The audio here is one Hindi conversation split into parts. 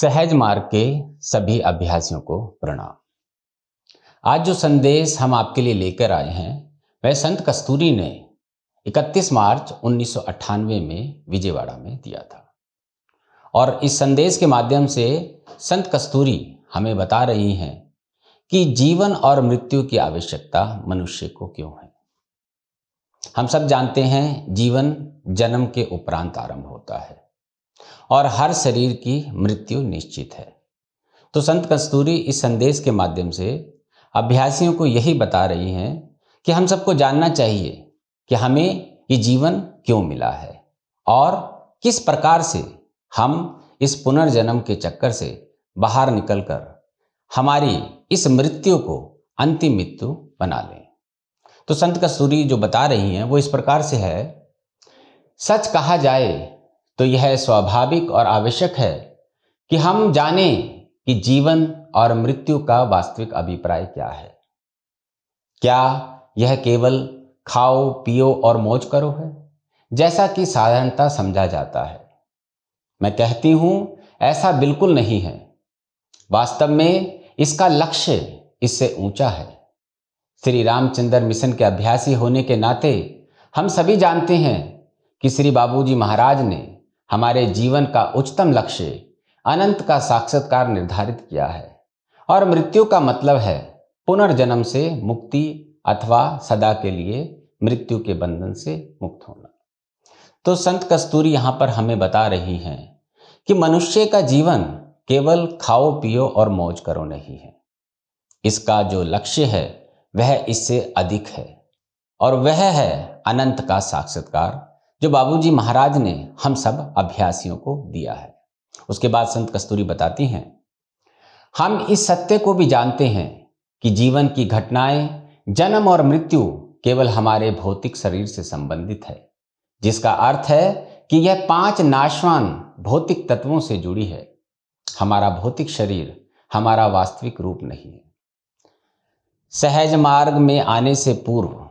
सहज मार्ग के सभी अभ्यासियों को प्रणाम आज जो संदेश हम आपके लिए लेकर आए हैं वह संत कस्तूरी ने 31 मार्च उन्नीस में विजयवाड़ा में दिया था और इस संदेश के माध्यम से संत कस्तूरी हमें बता रही हैं कि जीवन और मृत्यु की आवश्यकता मनुष्य को क्यों है हम सब जानते हैं जीवन जन्म के उपरांत आरंभ होता है और हर शरीर की मृत्यु निश्चित है तो संत कस्तूरी इस संदेश के माध्यम से अभ्यासियों को यही बता रही हैं कि हम सबको जानना चाहिए कि हमें ये जीवन क्यों मिला है और किस प्रकार से हम इस पुनर्जन्म के चक्कर से बाहर निकलकर हमारी इस मृत्यु को अंतिम मृत्यु बना लें तो संत कस्तूरी जो बता रही हैं वो इस प्रकार से है सच कहा जाए तो यह स्वाभाविक और आवश्यक है कि हम जाने कि जीवन और मृत्यु का वास्तविक अभिप्राय क्या है क्या यह केवल खाओ पियो और मौज करो है जैसा कि साधारणता समझा जाता है मैं कहती हूं ऐसा बिल्कुल नहीं है वास्तव में इसका लक्ष्य इससे ऊंचा है श्री रामचंद्र मिशन के अभ्यासी होने के नाते हम सभी जानते हैं कि श्री बाबूजी महाराज ने हमारे जीवन का उच्चतम लक्ष्य अनंत का साक्षात्कार निर्धारित किया है और मृत्यु का मतलब है पुनर्जन्म से मुक्ति अथवा सदा के लिए मृत्यु के बंधन से मुक्त होना तो संत कस्तूरी यहाँ पर हमें बता रही हैं कि मनुष्य का जीवन केवल खाओ पियो और मौज करो नहीं है इसका जो लक्ष्य है वह इससे अधिक है और वह है अनंत का साक्षात्कार जो बाबूजी महाराज ने हम सब अभ्यासियों को दिया है उसके बाद संत कस्तूरी बताती हैं हम इस सत्य को भी जानते हैं कि जीवन की घटनाएं जन्म और मृत्यु केवल हमारे भौतिक शरीर से संबंधित है जिसका अर्थ है कि यह पांच नाशवान भौतिक तत्वों से जुड़ी है हमारा भौतिक शरीर हमारा वास्तविक रूप नहीं है सहज मार्ग में आने से पूर्व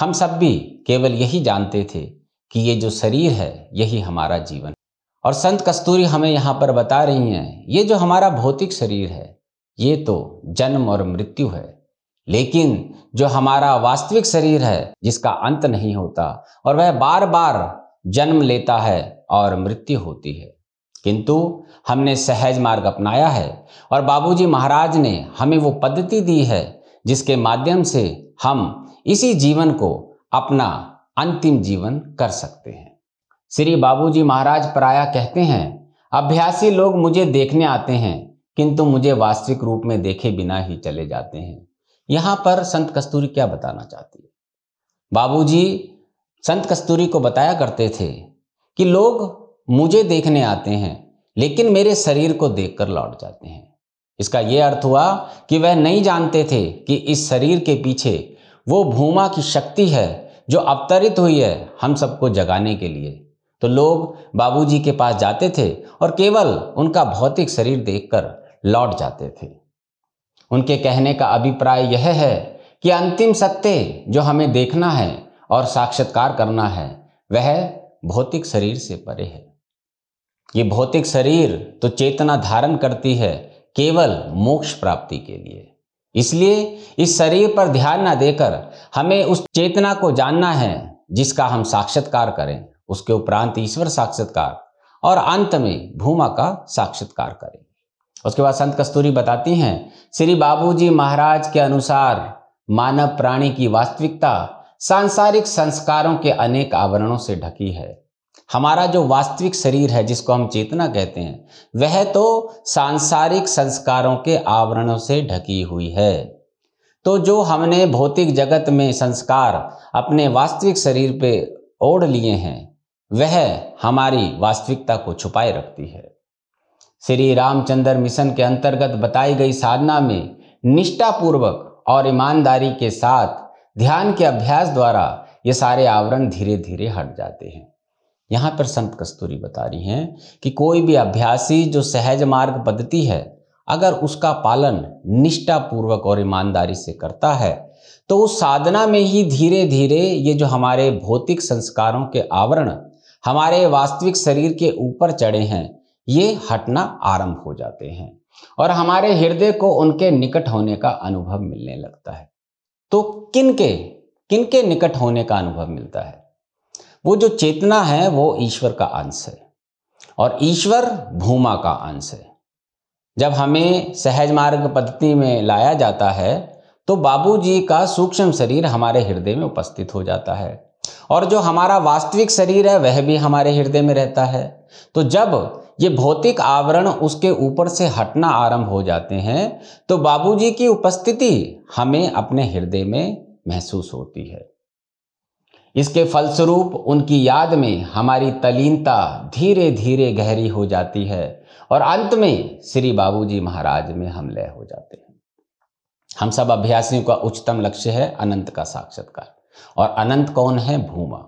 हम सब भी केवल यही जानते थे कि ये जो शरीर है यही हमारा जीवन और संत कस्तूरी हमें यहाँ पर बता रही हैं ये जो हमारा भौतिक शरीर है ये तो जन्म और मृत्यु है लेकिन जो हमारा वास्तविक शरीर है जिसका अंत नहीं होता और वह बार बार जन्म लेता है और मृत्यु होती है किंतु हमने सहज मार्ग अपनाया है और बाबूजी महाराज ने हमें वो पद्धति दी है जिसके माध्यम से हम इसी जीवन को अपना अंतिम जीवन कर सकते हैं श्री बाबूजी महाराज पराया कहते हैं अभ्यासी लोग मुझे देखने आते हैं किंतु मुझे वास्तविक रूप में देखे बिना ही चले जाते हैं यहां पर संत कस्तूरी क्या बताना चाहती है बाबूजी संत कस्तूरी को बताया करते थे कि लोग मुझे देखने आते हैं लेकिन मेरे शरीर को देखकर लौट जाते हैं इसका यह अर्थ हुआ कि वह नहीं जानते थे कि इस शरीर के पीछे वो भूमा की शक्ति है जो अवतरित हुई है हम सबको जगाने के लिए तो लोग बाबूजी के पास जाते थे और केवल उनका भौतिक शरीर देखकर लौट जाते थे उनके कहने का अभिप्राय यह है कि अंतिम सत्य जो हमें देखना है और साक्षात्कार करना है वह भौतिक शरीर से परे है ये भौतिक शरीर तो चेतना धारण करती है केवल मोक्ष प्राप्ति के लिए इसलिए इस शरीर पर ध्यान न देकर हमें उस चेतना को जानना है जिसका हम साक्षात्कार करें उसके उपरांत ईश्वर साक्षात्कार और अंत में भूमा का साक्षात्कार करें उसके बाद संत कस्तूरी बताती हैं श्री बाबूजी महाराज के अनुसार मानव प्राणी की वास्तविकता सांसारिक संस्कारों के अनेक आवरणों से ढकी है हमारा जो वास्तविक शरीर है जिसको हम चेतना कहते हैं वह तो सांसारिक संस्कारों के आवरणों से ढकी हुई है तो जो हमने भौतिक जगत में संस्कार अपने वास्तविक शरीर पे ओढ़ लिए हैं वह हमारी वास्तविकता को छुपाए रखती है श्री रामचंद्र मिशन के अंतर्गत बताई गई साधना में निष्ठापूर्वक और ईमानदारी के साथ ध्यान के अभ्यास द्वारा ये सारे आवरण धीरे धीरे हट जाते हैं यहाँ पर संत कस्तूरी बता रही हैं कि कोई भी अभ्यासी जो सहज मार्ग पद्धति है अगर उसका पालन निष्ठापूर्वक और ईमानदारी से करता है तो उस साधना में ही धीरे धीरे ये जो हमारे भौतिक संस्कारों के आवरण हमारे वास्तविक शरीर के ऊपर चढ़े हैं ये हटना आरंभ हो जाते हैं और हमारे हृदय को उनके निकट होने का अनुभव मिलने लगता है तो किनके किनके किन के निकट होने का अनुभव मिलता है वो जो चेतना है वो ईश्वर का अंश है और ईश्वर भूमा का अंश है जब हमें सहज मार्ग पद्धति में लाया जाता है तो बाबूजी का सूक्ष्म शरीर हमारे हृदय में उपस्थित हो जाता है और जो हमारा वास्तविक शरीर है वह भी हमारे हृदय में रहता है तो जब ये भौतिक आवरण उसके ऊपर से हटना आरंभ हो जाते हैं तो बाबूजी की उपस्थिति हमें अपने हृदय में महसूस होती है इसके फलस्वरूप उनकी याद में हमारी तलीनता धीरे धीरे गहरी हो जाती है और अंत में श्री बाबूजी महाराज में हम लय हो जाते हैं हम सब अभ्यासियों का उच्चतम लक्ष्य है अनंत का साक्षात्कार और अनंत कौन है भूमा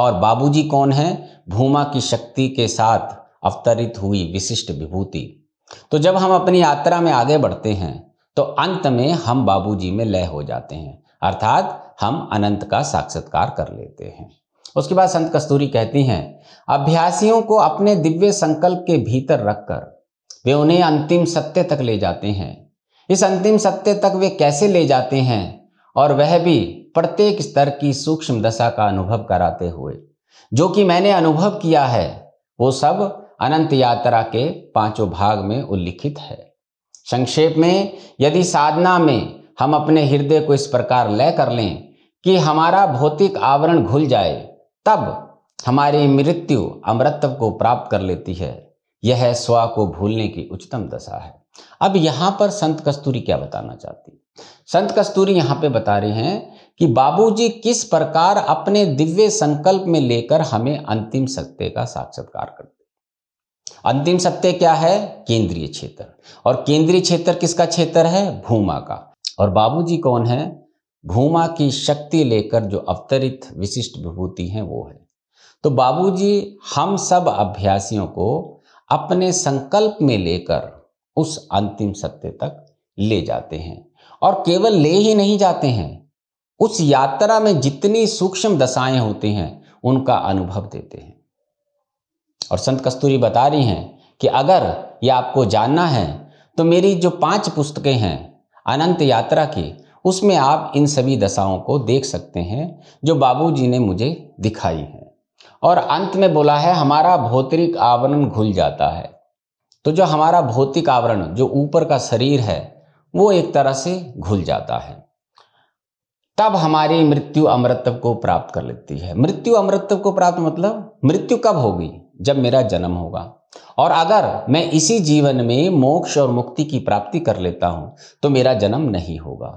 और बाबूजी कौन है भूमा की शक्ति के साथ अवतरित हुई विशिष्ट विभूति तो जब हम अपनी यात्रा में आगे बढ़ते हैं तो अंत में हम बाबूजी में लय हो जाते हैं अर्थात हम अनंत का साक्षात्कार कर लेते हैं उसके बाद संत कस्तूरी कहती हैं अभ्यासियों को अपने दिव्य संकल्प के भीतर रखकर वे उन्हें अंतिम सत्य तक ले जाते हैं इस अंतिम सत्य तक वे कैसे ले जाते हैं और वह भी प्रत्येक स्तर की सूक्ष्म दशा का अनुभव कराते हुए जो कि मैंने अनुभव किया है वो सब अनंत यात्रा के पांचों भाग में उल्लिखित है संक्षेप में यदि साधना में हम अपने हृदय को इस प्रकार लय कर लें कि हमारा भौतिक आवरण घुल जाए तब हमारी मृत्यु अमृतत्व को प्राप्त कर लेती है यह स्व को भूलने की उच्चतम दशा है अब यहां पर संत कस्तूरी क्या बताना चाहती संत कस्तूरी यहां पे बता रहे हैं कि बाबूजी किस प्रकार अपने दिव्य संकल्प में लेकर हमें अंतिम सत्य का साक्षात्कार करते अंतिम सत्य क्या है केंद्रीय क्षेत्र और केंद्रीय क्षेत्र किसका क्षेत्र है भूमा का और बाबूजी कौन है भूमा की शक्ति लेकर जो अवतरित विशिष्ट विभूति हैं वो है तो बाबूजी हम सब अभ्यासियों को अपने संकल्प में लेकर उस अंतिम सत्य तक ले जाते हैं और केवल ले ही नहीं जाते हैं उस यात्रा में जितनी सूक्ष्म दशाएं होती हैं उनका अनुभव देते हैं और संत कस्तूरी बता रही हैं कि अगर ये आपको जानना है तो मेरी जो पांच पुस्तकें हैं अनंत यात्रा की उसमें आप इन सभी दशाओं को देख सकते हैं जो बाबूजी ने मुझे दिखाई है और अंत में बोला है हमारा भौतिक आवरण घुल जाता है तो जो हमारा भौतिक आवरण जो ऊपर का शरीर है वो एक तरह से घुल जाता है तब हमारी मृत्यु अमृतत्व को प्राप्त कर लेती है मृत्यु अमृतत्व को प्राप्त मतलब मृत्यु कब होगी जब मेरा जन्म होगा और अगर मैं इसी जीवन में मोक्ष और मुक्ति की प्राप्ति कर लेता हूं तो मेरा जन्म नहीं होगा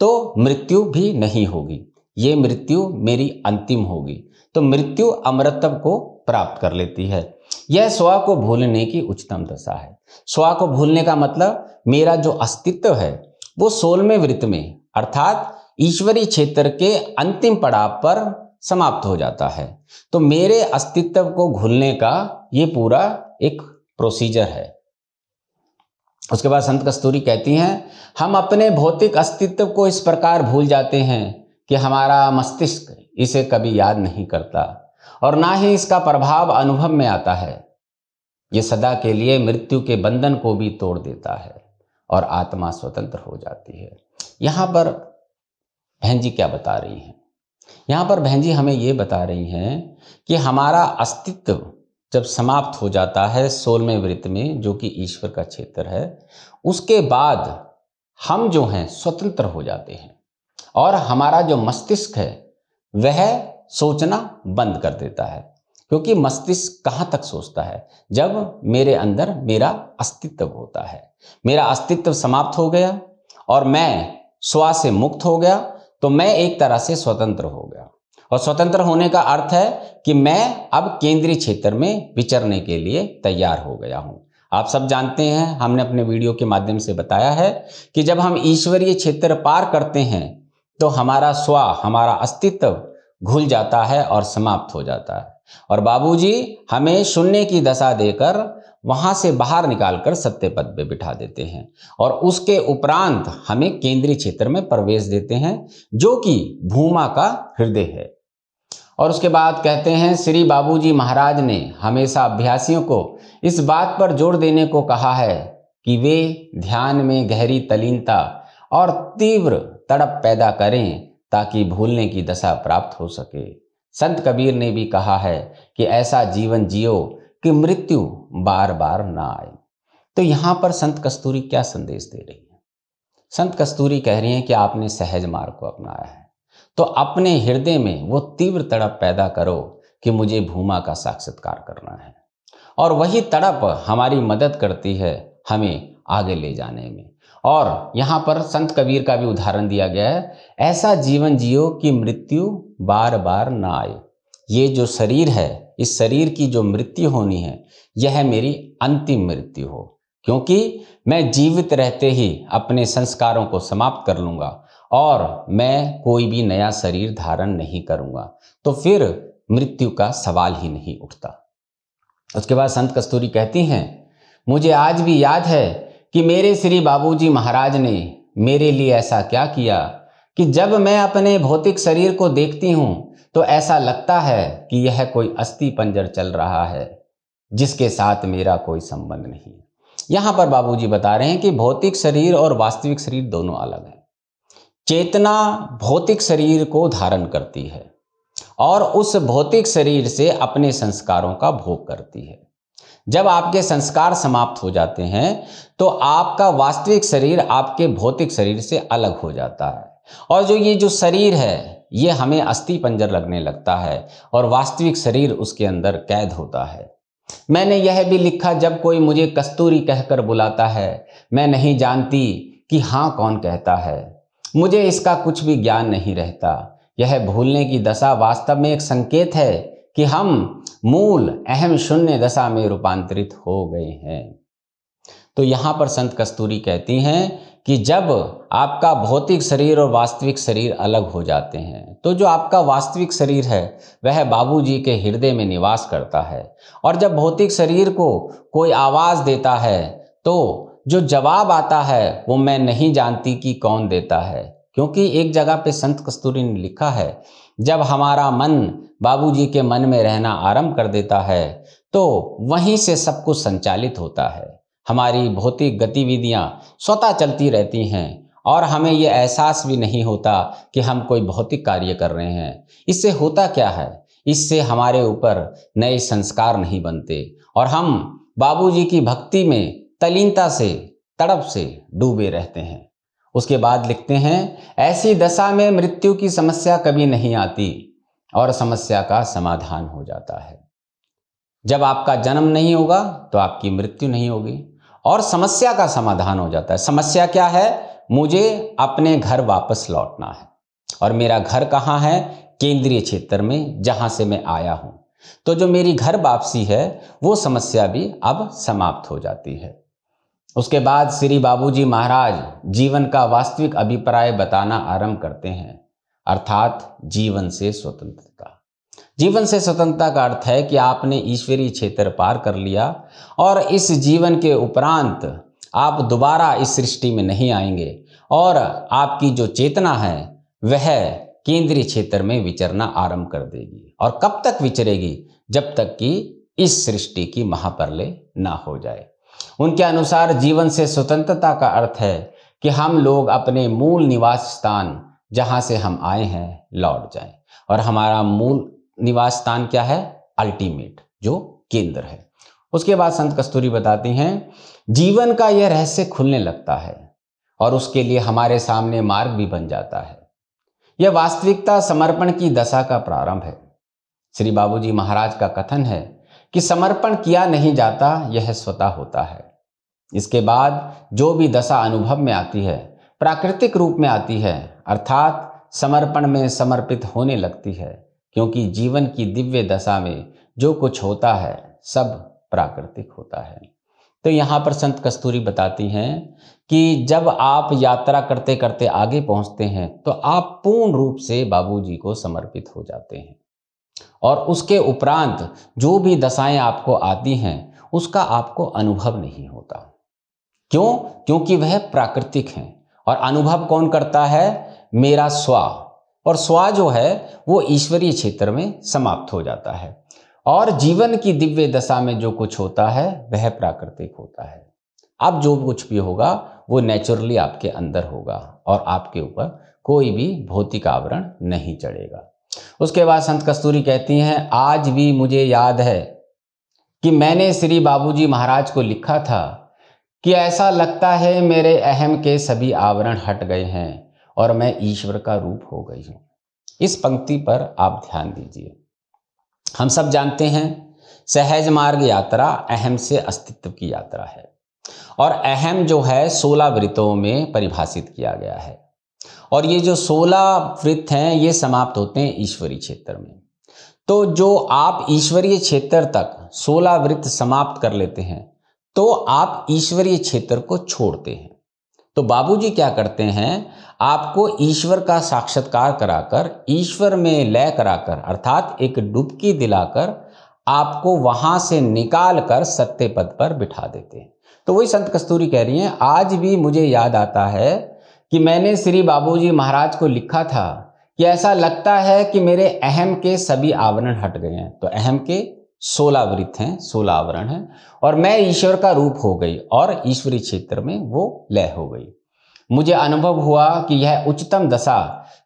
तो मृत्यु भी नहीं होगी ये मृत्यु मेरी अंतिम होगी तो मृत्यु अमृतत्व को प्राप्त कर लेती है यह स्व को भूलने की उच्चतम दशा है स्व को भूलने का मतलब मेरा जो अस्तित्व है वो सोलवें वृत्त में अर्थात ईश्वरी क्षेत्र के अंतिम पड़ाव पर समाप्त हो जाता है तो मेरे अस्तित्व को घुलने का ये पूरा एक प्रोसीजर है उसके बाद संत कस्तूरी कहती हैं हम अपने भौतिक अस्तित्व को इस प्रकार भूल जाते हैं कि हमारा मस्तिष्क इसे कभी याद नहीं करता और ना ही इसका प्रभाव अनुभव में आता है ये सदा के लिए मृत्यु के बंधन को भी तोड़ देता है और आत्मा स्वतंत्र हो जाती है यहां पर बहन जी क्या बता रही हैं यहाँ पर बहन जी हमें ये बता रही हैं कि हमारा अस्तित्व जब समाप्त हो जाता है सोलहवें वृत्त में जो कि ईश्वर का क्षेत्र है उसके बाद हम जो हैं स्वतंत्र हो जाते हैं और हमारा जो मस्तिष्क है वह सोचना बंद कर देता है क्योंकि मस्तिष्क कहाँ तक सोचता है जब मेरे अंदर मेरा अस्तित्व होता है मेरा अस्तित्व समाप्त हो गया और मैं स्वा से मुक्त हो गया तो मैं एक तरह से स्वतंत्र हो गया और स्वतंत्र होने का अर्थ है कि मैं अब केंद्रीय क्षेत्र में विचरने के लिए तैयार हो गया हूं आप सब जानते हैं हमने अपने वीडियो के माध्यम से बताया है कि जब हम ईश्वरीय क्षेत्र पार करते हैं तो हमारा स्व हमारा अस्तित्व घुल जाता है और समाप्त हो जाता है और बाबूजी हमें शून्य की दशा देकर वहां से बाहर निकालकर सत्य पद पे बिठा देते हैं और उसके उपरांत हमें केंद्रीय क्षेत्र में प्रवेश देते हैं जो कि भूमा का हृदय है और उसके बाद कहते हैं श्री बाबूजी महाराज ने हमेशा अभ्यासियों को इस बात पर जोर देने को कहा है कि वे ध्यान में गहरी तलीनता और तीव्र तड़प पैदा करें ताकि भूलने की दशा प्राप्त हो सके संत कबीर ने भी कहा है कि ऐसा जीवन जियो कि मृत्यु बार बार ना आए तो यहां पर संत कस्तूरी क्या संदेश दे रही है संत कस्तूरी कह रही है कि आपने सहज मार्ग को अपनाया है तो अपने हृदय में वो तीव्र तड़प पैदा करो कि मुझे भूमा का साक्षात्कार करना है और वही तड़प हमारी मदद करती है हमें आगे ले जाने में और यहाँ पर संत कबीर का भी उदाहरण दिया गया है ऐसा जीवन जियो कि मृत्यु बार बार ना आए ये जो शरीर है इस शरीर की जो मृत्यु होनी है यह मेरी अंतिम मृत्यु हो क्योंकि मैं जीवित रहते ही अपने संस्कारों को समाप्त कर लूँगा और मैं कोई भी नया शरीर धारण नहीं करूँगा तो फिर मृत्यु का सवाल ही नहीं उठता उसके बाद संत कस्तूरी कहती हैं मुझे आज भी याद है कि मेरे श्री बाबूजी महाराज ने मेरे लिए ऐसा क्या किया कि जब मैं अपने भौतिक शरीर को देखती हूँ तो ऐसा लगता है कि यह कोई अस्थि पंजर चल रहा है जिसके साथ मेरा कोई संबंध नहीं है यहां पर बाबूजी बता रहे हैं कि भौतिक शरीर और वास्तविक शरीर दोनों अलग हैं चेतना भौतिक शरीर को धारण करती है और उस भौतिक शरीर से अपने संस्कारों का भोग करती है जब आपके संस्कार समाप्त हो जाते हैं तो आपका वास्तविक शरीर आपके भौतिक शरीर से अलग हो जाता है और जो ये जो शरीर है ये हमें अस्थि पंजर लगने लगता है और वास्तविक शरीर उसके अंदर कैद होता है मैंने यह भी लिखा जब कोई मुझे कस्तूरी कहकर बुलाता है मैं नहीं जानती कि हाँ कौन कहता है मुझे इसका कुछ भी ज्ञान नहीं रहता यह भूलने की दशा वास्तव में एक संकेत है कि हम मूल अहम शून्य दशा में रूपांतरित हो गए हैं तो यहाँ पर संत कस्तूरी कहती हैं कि जब आपका भौतिक शरीर और वास्तविक शरीर अलग हो जाते हैं तो जो आपका वास्तविक शरीर है वह बाबूजी के हृदय में निवास करता है और जब भौतिक शरीर को कोई आवाज़ देता है तो जो जवाब आता है वो मैं नहीं जानती कि कौन देता है क्योंकि एक जगह पे संत कस्तूरी ने लिखा है जब हमारा मन बाबूजी के मन में रहना आरंभ कर देता है तो वहीं से सब कुछ संचालित होता है हमारी भौतिक गतिविधियाँ स्वतः चलती रहती हैं और हमें ये एहसास भी नहीं होता कि हम कोई भौतिक कार्य कर रहे हैं इससे होता क्या है इससे हमारे ऊपर नए संस्कार नहीं बनते और हम बाबूजी की भक्ति में तलीनता से तड़प से डूबे रहते हैं उसके बाद लिखते हैं ऐसी दशा में मृत्यु की समस्या कभी नहीं आती और समस्या का समाधान हो जाता है जब आपका जन्म नहीं होगा तो आपकी मृत्यु नहीं होगी और समस्या का समाधान हो जाता है समस्या क्या है मुझे अपने घर वापस लौटना है और मेरा घर कहाँ है केंद्रीय क्षेत्र में जहाँ से मैं आया हूँ तो जो मेरी घर वापसी है वो समस्या भी अब समाप्त हो जाती है उसके बाद श्री बाबूजी महाराज जीवन का वास्तविक अभिप्राय बताना आरंभ करते हैं अर्थात जीवन से स्वतंत्रता जीवन से स्वतंत्रता का अर्थ है कि आपने ईश्वरीय क्षेत्र पार कर लिया और इस जीवन के उपरांत आप दोबारा इस सृष्टि में नहीं आएंगे और आपकी जो चेतना है वह केंद्रीय क्षेत्र में विचरना आरंभ कर देगी और कब तक विचरेगी जब तक कि इस सृष्टि की महापरले ना हो जाए उनके अनुसार जीवन से स्वतंत्रता का अर्थ है कि हम लोग अपने मूल निवास स्थान जहाँ से हम आए हैं लौट जाएं और हमारा मूल निवास स्थान क्या है अल्टीमेट जो केंद्र है उसके बाद संत कस्तूरी बताते हैं जीवन का यह रहस्य खुलने लगता है और उसके लिए हमारे सामने मार्ग भी बन जाता है यह वास्तविकता समर्पण की दशा का प्रारंभ है श्री बाबूजी महाराज का कथन है कि समर्पण किया नहीं जाता यह स्वतः होता है इसके बाद जो भी दशा अनुभव में आती है प्राकृतिक रूप में आती है अर्थात समर्पण में समर्पित होने लगती है क्योंकि जीवन की दिव्य दशा में जो कुछ होता है सब प्राकृतिक होता है तो यहाँ पर संत कस्तूरी बताती हैं कि जब आप यात्रा करते करते आगे पहुँचते हैं तो आप पूर्ण रूप से बाबूजी को समर्पित हो जाते हैं और उसके उपरांत जो भी दशाएं आपको आती हैं उसका आपको अनुभव नहीं होता क्यों क्योंकि वह प्राकृतिक हैं और अनुभव कौन करता है मेरा स्वा और स्वा जो है वो ईश्वरीय क्षेत्र में समाप्त हो जाता है और जीवन की दिव्य दशा में जो कुछ होता है वह प्राकृतिक होता है अब जो कुछ भी होगा वो नेचुरली आपके अंदर होगा और आपके ऊपर कोई भी भौतिक आवरण नहीं चढ़ेगा उसके बाद संत कस्तूरी कहती हैं आज भी मुझे याद है कि मैंने श्री बाबूजी महाराज को लिखा था कि ऐसा लगता है मेरे अहम के सभी आवरण हट गए हैं और मैं ईश्वर का रूप हो गई हूं इस पंक्ति पर आप ध्यान दीजिए हम सब जानते हैं सहज मार्ग यात्रा अहम से अस्तित्व की यात्रा है और अहम जो है सोलह वृत्तों में परिभाषित किया गया है और ये जो सोलह वृत्त हैं ये समाप्त होते हैं ईश्वरीय क्षेत्र में तो जो आप ईश्वरीय क्षेत्र तक सोलह वृत्त समाप्त कर लेते हैं तो आप ईश्वरीय क्षेत्र को छोड़ते हैं तो बाबूजी क्या करते हैं आपको ईश्वर का साक्षात्कार कराकर ईश्वर में लय कराकर अर्थात एक डुबकी दिलाकर आपको वहां से निकाल कर सत्य पद पर बिठा देते हैं तो वही संत कस्तूरी कह रही हैं आज भी मुझे याद आता है कि मैंने श्री बाबूजी महाराज को लिखा था कि ऐसा लगता है कि मेरे अहम के सभी आवरण हट गए हैं तो अहम के सोलह वृत्त हैं सोलह आवरण हैं और मैं ईश्वर का रूप हो गई और ईश्वरी क्षेत्र में वो लय हो गई मुझे अनुभव हुआ कि यह उच्चतम दशा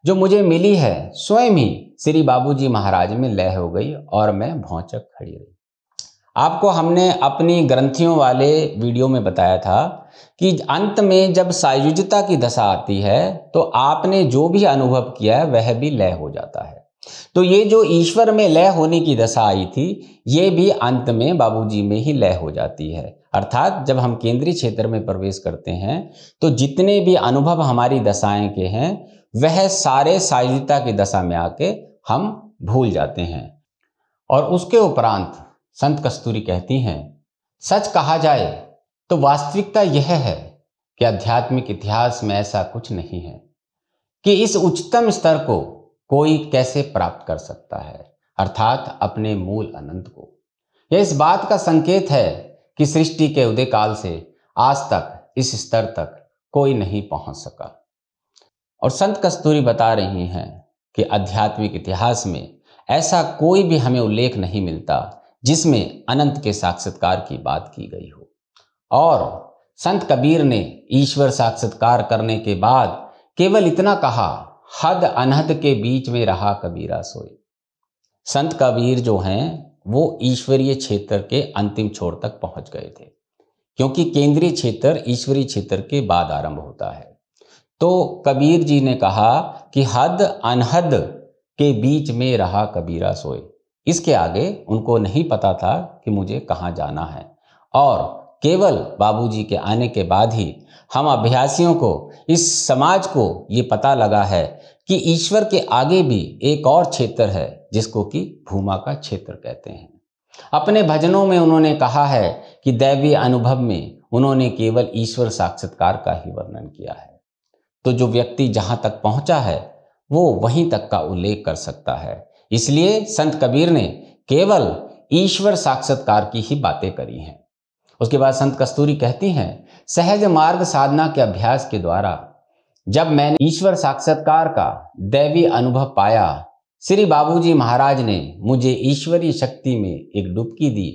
जो मुझे मिली है स्वयं ही श्री बाबूजी महाराज में लय हो गई और मैं भौचक खड़ी रही आपको हमने अपनी ग्रंथियों वाले वीडियो में बताया था कि अंत में जब सायुजता की दशा आती है तो आपने जो भी अनुभव किया है वह भी लय हो जाता है तो ये जो ईश्वर में लय होने की दशा आई थी ये भी अंत में बाबूजी में ही लय हो जाती है अर्थात जब हम केंद्रीय क्षेत्र में प्रवेश करते हैं तो जितने भी अनुभव हमारी दशाएं के हैं वह सारे सायुजता की दशा में आके हम भूल जाते हैं और उसके उपरांत संत कस्तूरी कहती हैं सच कहा जाए तो वास्तविकता यह है कि आध्यात्मिक इतिहास में ऐसा कुछ नहीं है कि इस उच्चतम स्तर को कोई कैसे प्राप्त कर सकता है अर्थात अपने मूल अनंत को यह इस बात का संकेत है कि सृष्टि के उदय काल से आज तक इस स्तर तक कोई नहीं पहुंच सका और संत कस्तूरी बता रही हैं कि आध्यात्मिक इतिहास में ऐसा कोई भी हमें उल्लेख नहीं मिलता जिसमें अनंत के साक्षात्कार की बात की गई हो और संत कबीर ने ईश्वर साक्षात्कार करने के बाद केवल इतना कहा हद अनहद के बीच में रहा कबीरा सोए संत कबीर जो हैं वो ईश्वरीय क्षेत्र के अंतिम छोर तक पहुंच गए थे क्योंकि केंद्रीय क्षेत्र ईश्वरीय क्षेत्र के बाद आरंभ होता है तो कबीर जी ने कहा कि हद अनहद के बीच में रहा कबीरा सोए इसके आगे उनको नहीं पता था कि मुझे कहाँ जाना है और केवल बाबूजी के आने के बाद ही हम अभ्यासियों को इस समाज को ये पता लगा है कि ईश्वर के आगे भी एक और क्षेत्र है जिसको कि भूमा का क्षेत्र कहते हैं अपने भजनों में उन्होंने कहा है कि दैवीय अनुभव में उन्होंने केवल ईश्वर साक्षात्कार का ही वर्णन किया है तो जो व्यक्ति जहां तक पहुंचा है वो वहीं तक का उल्लेख कर सकता है इसलिए संत कबीर ने केवल ईश्वर साक्षात्कार की ही बातें करी हैं उसके बाद संत कस्तूरी कहती हैं सहज मार्ग साधना के अभ्यास के द्वारा जब मैंने ईश्वर साक्षात्कार का दैवी अनुभव पाया श्री बाबूजी महाराज ने मुझे ईश्वरीय शक्ति में एक डुबकी दी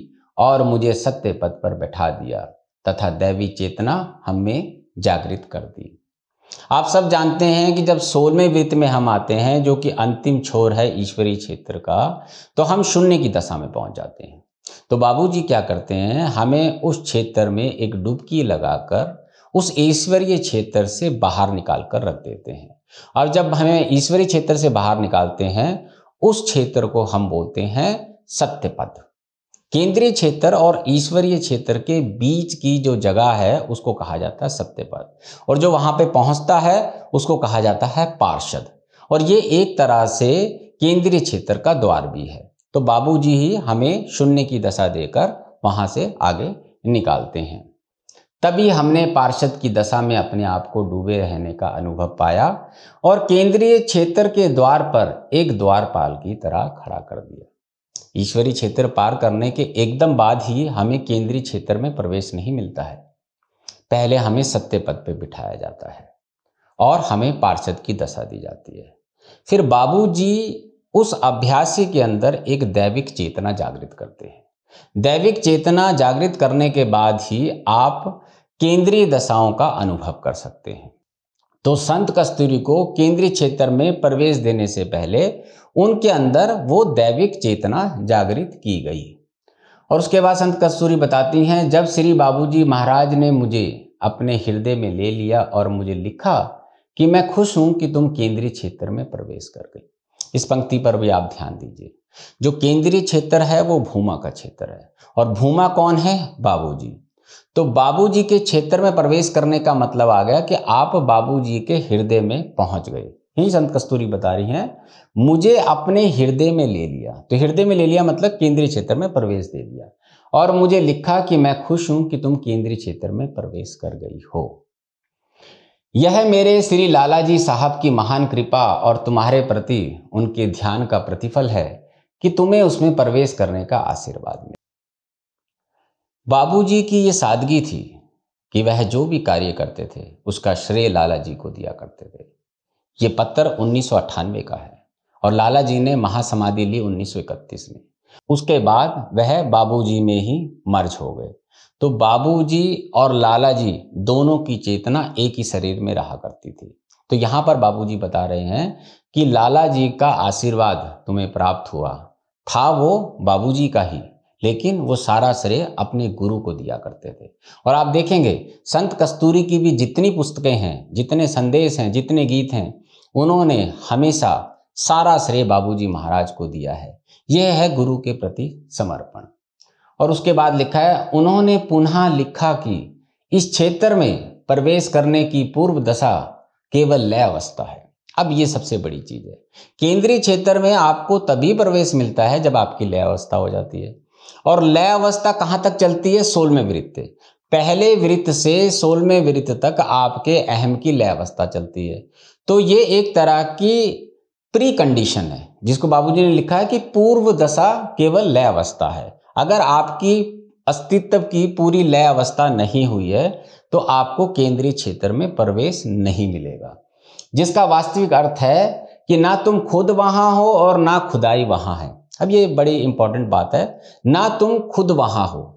और मुझे सत्य पद पर बैठा दिया तथा दैवी चेतना हम में जागृत कर दी आप सब जानते हैं कि जब सोलहवें वृत्त में हम आते हैं जो कि अंतिम छोर है ईश्वरीय क्षेत्र का तो हम शून्य की दशा में पहुंच जाते हैं तो बाबूजी क्या करते हैं हमें उस क्षेत्र में एक डुबकी लगाकर उस ईश्वरीय क्षेत्र से बाहर निकाल कर रख देते हैं और जब हमें ईश्वरी क्षेत्र से बाहर निकालते हैं उस क्षेत्र को हम बोलते हैं सत्य पद केंद्रीय क्षेत्र और ईश्वरीय क्षेत्र के बीच की जो जगह है उसको कहा जाता है सत्य पद और जो वहां पे पहुंचता है उसको कहा जाता है पार्षद और ये एक तरह से केंद्रीय क्षेत्र का द्वार भी है तो बाबूजी ही हमें शून्य की दशा देकर वहां से आगे निकालते हैं तभी हमने पार्षद की दशा में अपने आप को डूबे रहने का अनुभव पाया और केंद्रीय क्षेत्र के द्वार पर एक द्वारपाल की तरह खड़ा कर दिया ईश्वरीय क्षेत्र पार करने के एकदम बाद ही हमें केंद्रीय क्षेत्र में प्रवेश नहीं मिलता है पहले हमें सत्य पद पर बिठाया जाता है और हमें पार्षद की दशा दी जाती है फिर बाबूजी उस अभ्यासी के अंदर एक दैविक चेतना जागृत करते हैं दैविक चेतना जागृत करने के बाद ही आप केंद्रीय दशाओं का अनुभव कर सकते हैं तो संत कस्तूरी को केंद्रीय क्षेत्र में प्रवेश देने से पहले उनके अंदर वो दैविक चेतना जागृत की गई और उसके बाद संत कस्तूरी बताती हैं जब श्री बाबूजी महाराज ने मुझे अपने हृदय में ले लिया और मुझे लिखा कि मैं खुश हूं कि तुम केंद्रीय क्षेत्र में प्रवेश कर गई इस पंक्ति पर भी आप ध्यान दीजिए जो केंद्रीय क्षेत्र है वो भूमा का क्षेत्र है और भूमा कौन है बाबूजी तो बाबूजी के क्षेत्र में प्रवेश करने का मतलब आ गया कि आप बाबूजी के हृदय में पहुंच गए ही संत कस्तूरी बता रही हैं मुझे अपने हृदय में ले लिया तो हृदय में ले लिया मतलब केंद्रीय क्षेत्र में प्रवेश दे दिया और मुझे लिखा कि मैं खुश हूं कि तुम केंद्रीय क्षेत्र में प्रवेश कर गई हो यह मेरे श्री लाला जी साहब की महान कृपा और तुम्हारे प्रति उनके ध्यान का प्रतिफल है कि तुम्हें उसमें प्रवेश करने का आशीर्वाद मिले बाबूजी की ये सादगी थी कि वह जो भी कार्य करते थे उसका श्रेय लाला जी को दिया करते थे ये पत्थर उन्नीस का है और लाला जी ने महासमाधि ली 1931 में उसके बाद वह बाबूजी में ही मर्ज हो गए तो बाबूजी और लाला जी दोनों की चेतना एक ही शरीर में रहा करती थी तो यहाँ पर बाबूजी बता रहे हैं कि लाला जी का आशीर्वाद तुम्हें प्राप्त हुआ था वो बाबूजी का ही लेकिन वो सारा श्रेय अपने गुरु को दिया करते थे और आप देखेंगे संत कस्तूरी की भी जितनी पुस्तकें हैं जितने संदेश हैं जितने गीत हैं उन्होंने हमेशा सारा श्रेय बाबूजी महाराज को दिया है यह है गुरु के प्रति समर्पण और उसके बाद लिखा है उन्होंने पुनः लिखा कि इस क्षेत्र में प्रवेश करने की पूर्व दशा केवल लय अवस्था है अब ये सबसे बड़ी चीज है केंद्रीय क्षेत्र में आपको तभी प्रवेश मिलता है जब आपकी लय अवस्था हो जाती है और लय अवस्था कहां तक चलती है सोलहवें वृत्त पहले वृत्त से सोलहवें वृत्त तक आपके अहम की लय अवस्था चलती है तो ये एक तरह की प्री कंडीशन है जिसको बाबूजी ने लिखा है कि पूर्व दशा केवल लय अवस्था है अगर आपकी अस्तित्व की पूरी लय अवस्था नहीं हुई है तो आपको केंद्रीय क्षेत्र में प्रवेश नहीं मिलेगा जिसका वास्तविक अर्थ है कि ना तुम खुद वहां हो और ना खुदाई वहां है अब ये बड़ी इंपॉर्टेंट बात है ना तुम खुद वहां हो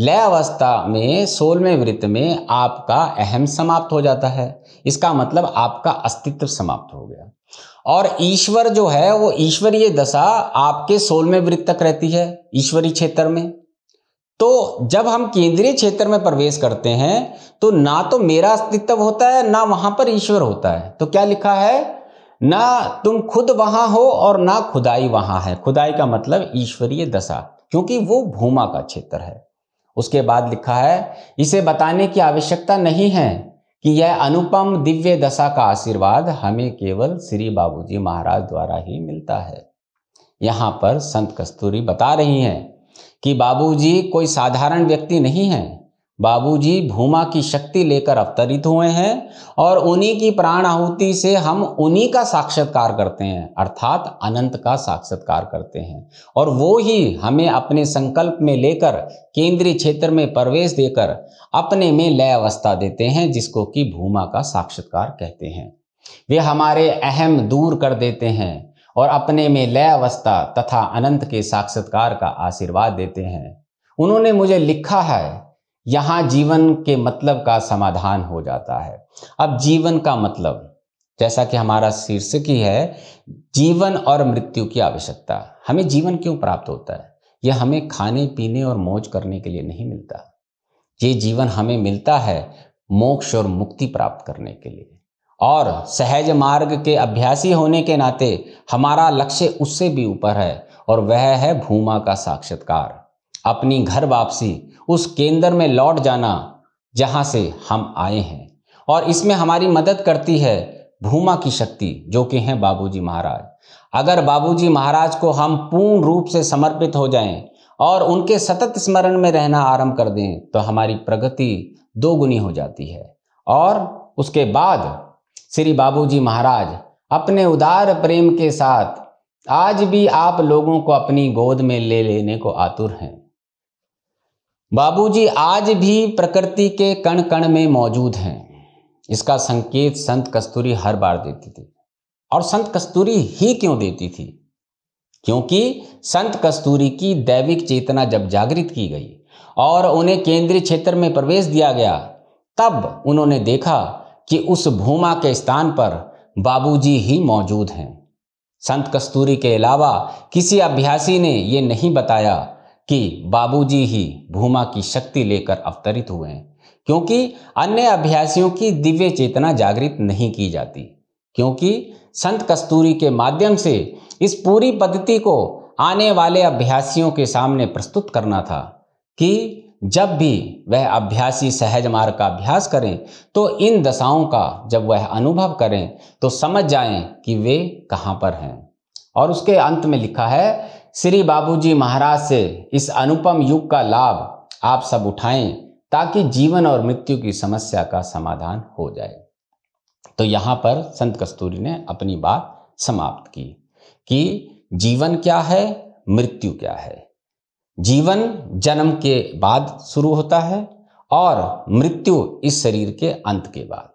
लय अवस्था में सोलवें वृत्त में आपका अहम समाप्त हो जाता है इसका मतलब आपका अस्तित्व समाप्त हो गया और ईश्वर जो है वो ईश्वरीय दशा आपके सोलवें वृत्त तक रहती है ईश्वरीय क्षेत्र में तो जब हम केंद्रीय क्षेत्र में प्रवेश करते हैं तो ना तो मेरा अस्तित्व होता है ना वहां पर ईश्वर होता है तो क्या लिखा है ना तुम खुद वहां हो और ना खुदाई वहां है खुदाई का मतलब ईश्वरीय दशा क्योंकि वो भूमा का क्षेत्र है उसके बाद लिखा है इसे बताने की आवश्यकता नहीं है कि यह अनुपम दिव्य दशा का आशीर्वाद हमें केवल श्री बाबूजी महाराज द्वारा ही मिलता है यहाँ पर संत कस्तूरी बता रही हैं कि बाबूजी कोई साधारण व्यक्ति नहीं हैं बाबूजी भूमा की शक्ति लेकर अवतरित हुए हैं और उन्हीं की प्राण आहुति से हम उन्हीं का साक्षात्कार करते हैं अर्थात अनंत का साक्षात्कार करते हैं और वो ही हमें अपने संकल्प में लेकर केंद्रीय क्षेत्र में प्रवेश देकर अपने में लय अवस्था देते हैं जिसको कि भूमा का साक्षात्कार कहते हैं वे हमारे अहम दूर कर देते हैं और अपने में लय अवस्था तथा अनंत के साक्षात्कार का आशीर्वाद देते हैं उन्होंने मुझे लिखा है यहां जीवन के मतलब का समाधान हो जाता है अब जीवन का मतलब जैसा कि हमारा शीर्षक ही है जीवन और मृत्यु की आवश्यकता हमें जीवन क्यों प्राप्त होता है यह हमें खाने पीने और मौज करने के लिए नहीं मिलता ये जीवन हमें मिलता है मोक्ष और मुक्ति प्राप्त करने के लिए और सहज मार्ग के अभ्यासी होने के नाते हमारा लक्ष्य उससे भी ऊपर है और वह है भूमा का साक्षात्कार अपनी घर वापसी उस केंद्र में लौट जाना जहाँ से हम आए हैं और इसमें हमारी मदद करती है भूमा की शक्ति जो कि हैं बाबूजी महाराज अगर बाबूजी महाराज को हम पूर्ण रूप से समर्पित हो जाएं और उनके सतत स्मरण में रहना आरंभ कर दें तो हमारी प्रगति दोगुनी हो जाती है और उसके बाद श्री बाबूजी महाराज अपने उदार प्रेम के साथ आज भी आप लोगों को अपनी गोद में ले लेने को आतुर हैं बाबूजी आज भी प्रकृति के कण कण में मौजूद हैं इसका संकेत संत कस्तूरी हर बार देती थी और संत कस्तूरी ही क्यों देती थी क्योंकि संत कस्तूरी की दैविक चेतना जब जागृत की गई और उन्हें केंद्रीय क्षेत्र में प्रवेश दिया गया तब उन्होंने देखा कि उस भूमा के स्थान पर बाबूजी ही मौजूद हैं संत कस्तूरी के अलावा किसी अभ्यासी ने ये नहीं बताया कि बाबूजी ही भूमा की शक्ति लेकर अवतरित हुए हैं क्योंकि अन्य अभ्यासियों की दिव्य चेतना जागृत नहीं की जाती क्योंकि संत कस्तूरी के माध्यम से इस पूरी पद्धति को आने वाले अभ्यासियों के सामने प्रस्तुत करना था कि जब भी वह अभ्यासी सहज मार्ग का अभ्यास करें तो इन दशाओं का जब वह अनुभव करें तो समझ जाएं कि वे कहाँ पर हैं और उसके अंत में लिखा है श्री बाबूजी महाराज से इस अनुपम युग का लाभ आप सब उठाएं ताकि जीवन और मृत्यु की समस्या का समाधान हो जाए तो यहाँ पर संत कस्तूरी ने अपनी बात समाप्त की कि जीवन क्या है मृत्यु क्या है जीवन जन्म के बाद शुरू होता है और मृत्यु इस शरीर के अंत के बाद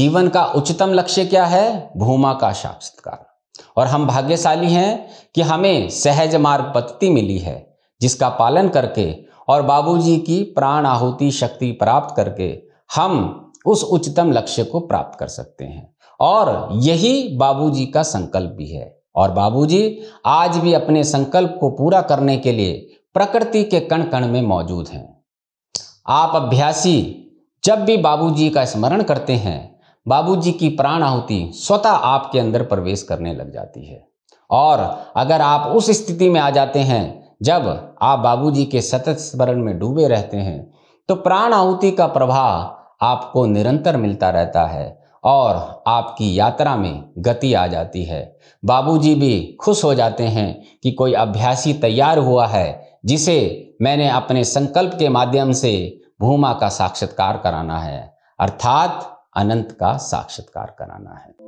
जीवन का उच्चतम लक्ष्य क्या है भूमा का साक्षात्कार और हम भाग्यशाली हैं कि हमें सहज मार्ग पद्धति मिली है जिसका पालन करके और बाबूजी की प्राण आहुति शक्ति प्राप्त करके हम उस उच्चतम लक्ष्य को प्राप्त कर सकते हैं और यही बाबूजी का संकल्प भी है और बाबूजी आज भी अपने संकल्प को पूरा करने के लिए प्रकृति के कण कण में मौजूद हैं आप अभ्यासी जब भी बाबूजी का स्मरण करते हैं बाबूजी की प्राण आहुति स्वतः आपके अंदर प्रवेश करने लग जाती है और अगर आप उस स्थिति में आ जाते हैं जब आप बाबूजी के सतत स्मरण में डूबे रहते हैं तो प्राण आहुति का प्रभाव आपको निरंतर मिलता रहता है और आपकी यात्रा में गति आ जाती है बाबूजी भी खुश हो जाते हैं कि कोई अभ्यासी तैयार हुआ है जिसे मैंने अपने संकल्प के माध्यम से भूमा का साक्षात्कार कराना है अर्थात अनंत का साक्षात्कार कराना है